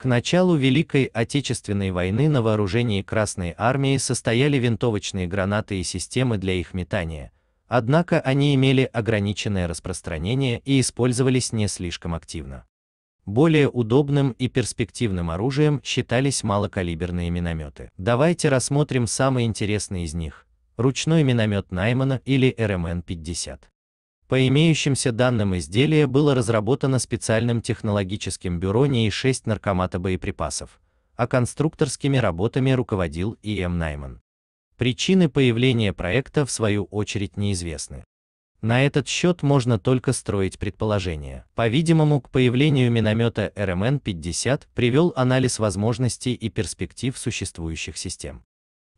К началу Великой Отечественной войны на вооружении Красной Армии состояли винтовочные гранаты и системы для их метания, однако они имели ограниченное распространение и использовались не слишком активно. Более удобным и перспективным оружием считались малокалиберные минометы. Давайте рассмотрим самый интересный из них – ручной миномет Наймана или РМН-50. По имеющимся данным изделие было разработано специальным технологическим бюро НИИ-6 наркомата боеприпасов, а конструкторскими работами руководил И.М. Найман. Причины появления проекта в свою очередь неизвестны. На этот счет можно только строить предположения. По-видимому, к появлению миномета РМН-50 привел анализ возможностей и перспектив существующих систем.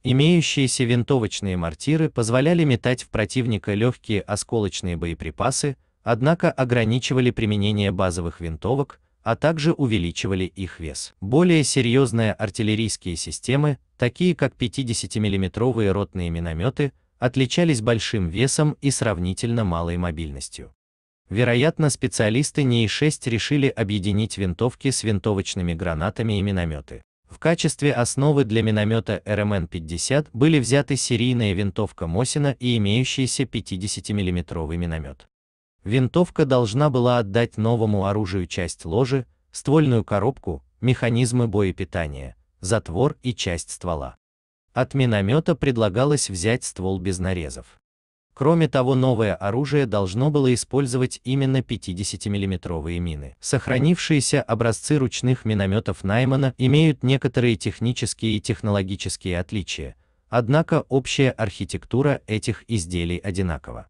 Имеющиеся винтовочные мортиры позволяли метать в противника легкие осколочные боеприпасы, однако ограничивали применение базовых винтовок, а также увеличивали их вес. Более серьезные артиллерийские системы, такие как 50 миллиметровые ротные минометы, отличались большим весом и сравнительно малой мобильностью. Вероятно, специалисты НИИ-6 решили объединить винтовки с винтовочными гранатами и минометы. В качестве основы для миномета РМН-50 эм были взяты серийная винтовка Мосина и имеющийся 50 миллиметровый миномет. Винтовка должна была отдать новому оружию часть ложи, ствольную коробку, механизмы боепитания, затвор и часть ствола. От миномета предлагалось взять ствол без нарезов. Кроме того, новое оружие должно было использовать именно 50-миллиметровые мины. Сохранившиеся образцы ручных минометов Наймана имеют некоторые технические и технологические отличия, однако общая архитектура этих изделий одинакова.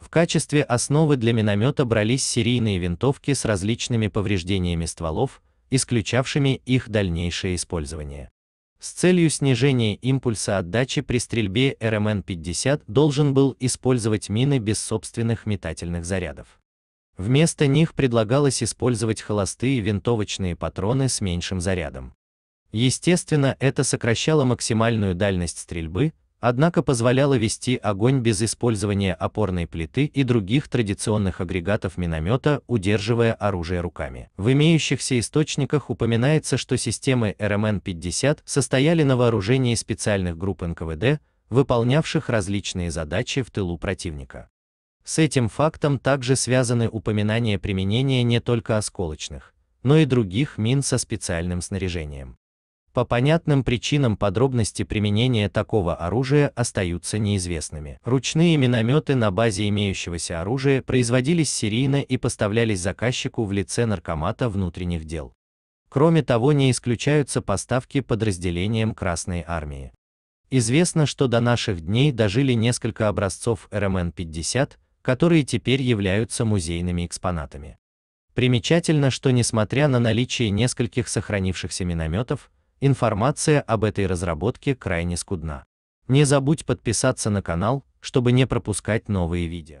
В качестве основы для миномета брались серийные винтовки с различными повреждениями стволов, исключавшими их дальнейшее использование. С целью снижения импульса отдачи при стрельбе РМН-50 эм должен был использовать мины без собственных метательных зарядов. Вместо них предлагалось использовать холостые винтовочные патроны с меньшим зарядом. Естественно, это сокращало максимальную дальность стрельбы, однако позволяла вести огонь без использования опорной плиты и других традиционных агрегатов миномета, удерживая оружие руками. В имеющихся источниках упоминается, что системы РМН-50 эм состояли на вооружении специальных групп НКВД, выполнявших различные задачи в тылу противника. С этим фактом также связаны упоминания применения не только осколочных, но и других мин со специальным снаряжением. По понятным причинам подробности применения такого оружия остаются неизвестными. Ручные минометы на базе имеющегося оружия производились серийно и поставлялись заказчику в лице наркомата внутренних дел. Кроме того, не исключаются поставки подразделениям Красной Армии. Известно, что до наших дней дожили несколько образцов РМН-50, которые теперь являются музейными экспонатами. Примечательно, что несмотря на наличие нескольких сохранившихся минометов, Информация об этой разработке крайне скудна. Не забудь подписаться на канал, чтобы не пропускать новые видео.